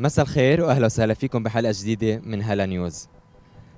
مساء الخير واهلا وسهلا فيكم بحلقه جديده من هلا نيوز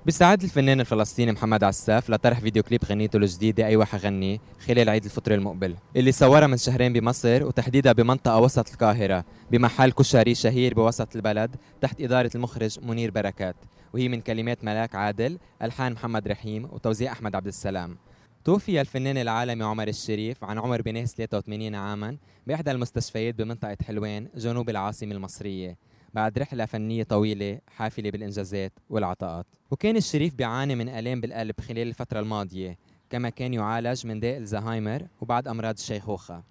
بيستعد الفنان الفلسطيني محمد عساف لطرح فيديو كليب غنيته الجديدة أي واحد غني خلال عيد الفطر المقبل اللي صورها من شهرين بمصر وتحديدا بمنطقة وسط القاهرة بمحل كشري شهير بوسط البلد تحت إدارة المخرج منير بركات وهي من كلمات ملاك عادل ألحان محمد رحيم وتوزيع أحمد عبد السلام توفي الفنان العالمي عمر الشريف عن عمر بنهس 83 عاما بإحدى المستشفيات بمنطقة حلوان جنوب العاصمة المصرية بعد رحلة فنية طويلة حافلة بالإنجازات والعطاءات وكان الشريف بيعاني من آلام بالقلب خلال الفترة الماضية كما كان يعالج من داء الزهايمر وبعد أمراض الشيخوخة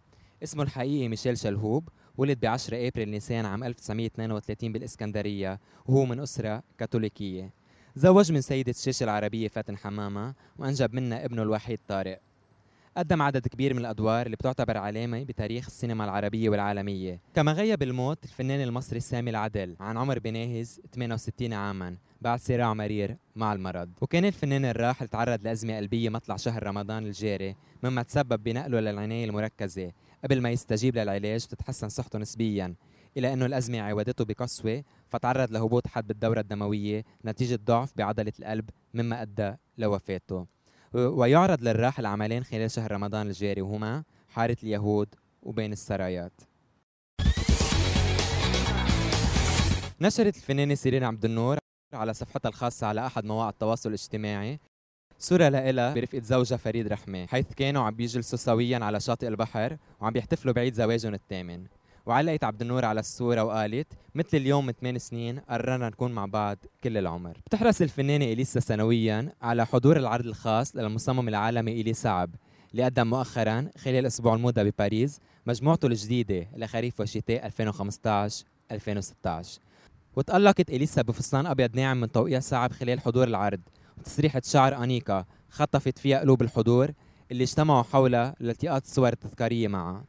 اسمه الحقيقي ميشيل شلهوب ولد ب 10 ابريل نيسان عام 1932 بالاسكندريه وهو من اسره كاثوليكيه. تزوج من سيده الشاشه العربيه فاتن حمامه وانجب منها ابنه الوحيد طارق. قدم عدد كبير من الأدوار اللي بتعتبر علامة بتاريخ السينما العربية والعالمية كما غيب الموت الفنان المصري سامي العدل عن عمر بناهز 68 عاما بعد صراع مرير مع المرض وكان الفنان الراحل تعرض لأزمة قلبية مطلع شهر رمضان الجاري مما تسبب بنقله للعناية المركزة قبل ما يستجيب للعلاج وتتحسن صحته نسبياً إلى أنه الأزمة عودته بقسوة فتعرض لهبوط حد بالدورة الدموية نتيجة ضعف بعضلة القلب مما أدى لوفاته ويعرض للراحل عملين خلال شهر رمضان الجاري وهما حارة اليهود وبين السرايات نشرت الفنانة سيرين عبد النور على صفحتها الخاصة على أحد مواقع التواصل الاجتماعي صورة لإلها برفقة زوجها فريد رحمة حيث كانوا عم بيجلسوا سويا على شاطئ البحر وعم بيحتفلوا بعيد زواجهم الثامن وعلقت عبد النور على الصورة وقالت مثل اليوم من 8 سنين قررنا نكون مع بعض كل العمر بتحرص الفنانة إليسا سنويا على حضور العرض الخاص للمصمم العالمي إلي سعب اللي قدم مؤخرا خلال أسبوع الموضة بباريس مجموعته الجديدة لخريف وشتاء 2015-2016 وتألقت إليسا بفستان أبيض ناعم من توقيع سعب خلال حضور العرض وتسريحة شعر أنيقة خطفت فيها قلوب الحضور اللي اجتمعوا حولها لالتقاط الصور التذكارية معها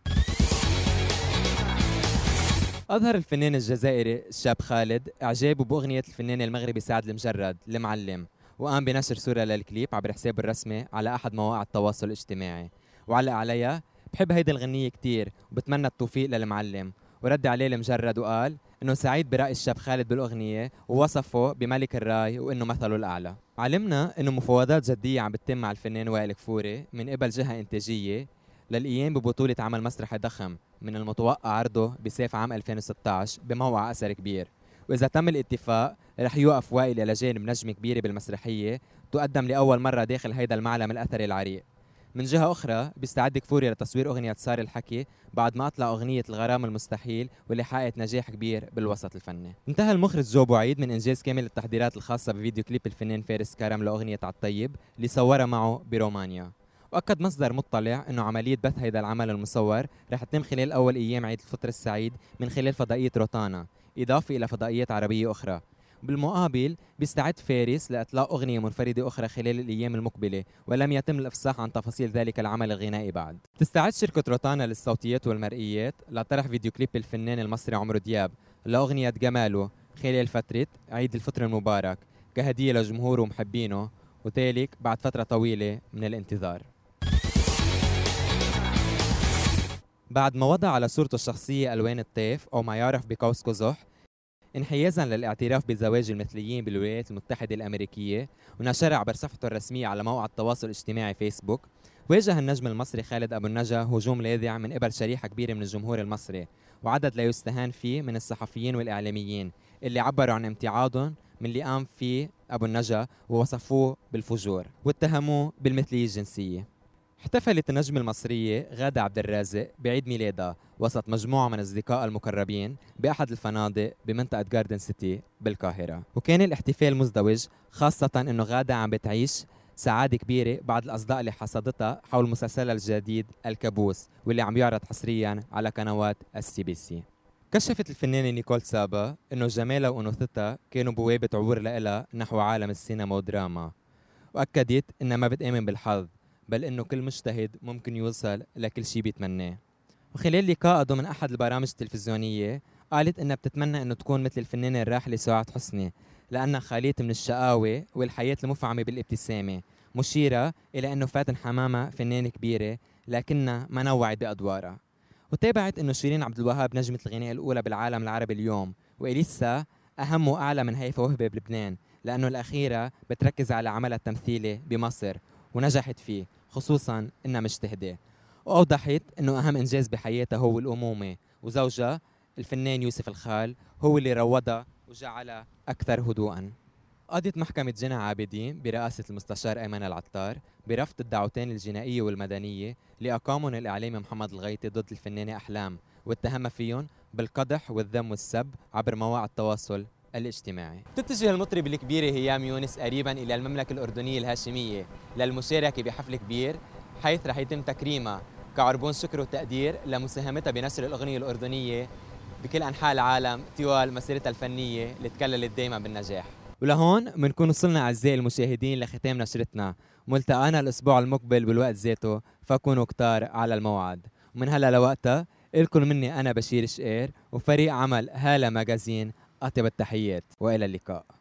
أظهر الفنان الجزائري الشاب خالد إعجابه بأغنية الفنان المغربي سعد المجرد المعلم وقام بنشر صورة للكليب عبر حسابه الرسمي على أحد مواقع التواصل الاجتماعي وعلق عليها بحب هيدي الغنية كتير وبتمنى التوفيق للمعلم ورد عليه المجرد وقال انه سعيد برأي الشاب خالد بالأغنية ووصفه بملك الراي وانه مثله الأعلى علمنا انه مفاوضات جدية عم بتتم مع الفنان وائل كفوري من قبل جهة انتاجية للايام ببطوله عمل مسرح ضخم من المتوقع عرضه بصيف عام 2016 بموقع اثر كبير واذا تم الاتفاق رح يوقف وائل الى جانب نجمه كبيره بالمسرحيه تقدم لاول مره داخل هيدا المعلم الاثري العريق من جهة أخرى بيستعد كفوري لتصوير أغنية صار الحكي بعد ما أطلع أغنية الغرام المستحيل واللي حققت نجاح كبير بالوسط الفني. انتهى المخرج جو بعيد من إنجاز كامل التحضيرات الخاصة بفيديو كليب الفنان فارس كرم لأغنية عالطيب اللي صورها معه برومانيا. واكد مصدر مطلع انه عمليه بث هذا العمل المصور رح تتم خلال اول ايام عيد الفطر السعيد من خلال فضائيه روتانا اضافه الى فضائيات عربيه اخرى بالمقابل بيستعد فارس لإطلاق أغنية منفردة أخرى خلال الأيام المقبلة ولم يتم الإفصاح عن تفاصيل ذلك العمل الغنائي بعد تستعد شركة روتانا للصوتيات والمرئيات لطرح فيديو كليب الفنان المصري عمرو دياب لأغنية جماله خلال فترة عيد الفطر المبارك كهدية لجمهوره ومحبينه وذلك بعد فترة طويلة من الانتظار بعد ما وضع على صورته الشخصية ألوان الطيف أو ما يعرف بقوس قزح انحيازا للاعتراف بزواج المثليين بالولايات المتحدة الأمريكية ونشرها عبر صفحته الرسمية على موقع التواصل الاجتماعي فيسبوك واجه النجم المصري خالد أبو النجا هجوم لاذع من قبل شريحة كبيرة من الجمهور المصري وعدد لا يستهان فيه من الصحفيين والإعلاميين اللي عبروا عن امتعاضهم من اللي قام فيه أبو النجا ووصفوه بالفجور واتهموه بالمثلية الجنسية احتفلت النجمة المصرية غادة عبد الرازق بعيد ميلادها وسط مجموعة من أصدقائها المقربين بأحد الفنادق بمنطقة جاردن سيتي بالقاهرة وكان الاحتفال مزدوج خاصة أنه غادة عم بتعيش سعادة كبيرة بعد الأصداء اللي حصدتها حول مسلسلها الجديد الكابوس واللي عم يعرض حصريا على قنوات السي بي سي كشفت الفنانة نيكول سابا أنه جمالها وأنوثتها كانوا بوابة عبور لها نحو عالم السينما والدراما وأكدت أنها ما بتآمن بالحظ بل انه كل مجتهد ممكن يوصل لكل شيء بيتمناه وخلال لقاء ضمن احد البرامج التلفزيونيه قالت انها بتتمنى انه تكون مثل الفنانه الراحله سعاد حسني لانها خليط من الشقاوه والحياه المفعمه بالابتسامه مشيره الى انه فاتن حمامه فنانه كبيره لكنها ما نوعت بادوارها وتابعت انه شيرين عبد الوهاب نجمه الغناء الاولى بالعالم العربي اليوم واليسا اهم واعلى من هيفا وهبه بلبنان لانه الاخيره بتركز على عملها التمثيلي بمصر ونجحت فيه خصوصا انها مجتهده واوضحت انه اهم انجاز بحياتها هو الامومه وزوجها الفنان يوسف الخال هو اللي روضها وجعلها اكثر هدوءا قضت محكمة جنى عابدين برئاسة المستشار أيمن العطار برفض الدعوتين الجنائية والمدنية اللي أقامهم الإعلامي محمد الغيطي ضد الفنانة أحلام واتهمها فيهم بالقدح والذم والسب عبر مواقع التواصل الاجتماعي تتجه المطرب الكبيرة هيام يونس قريبا إلى المملكة الأردنية الهاشمية للمشاركة بحفل كبير حيث رح يتم تكريمها كعربون شكر وتقدير لمساهمتها بنشر الأغنية الأردنية بكل أنحاء العالم طوال مسيرتها الفنية اللي تكللت دائما بالنجاح ولهون بنكون وصلنا أعزائي المشاهدين لختام نشرتنا ملتقانا الأسبوع المقبل بالوقت ذاته فكونوا كتار على الموعد ومن هلا لوقتها إلكم مني أنا بشير شقير وفريق عمل هالة ماجازين أطيب التحيات وإلى اللقاء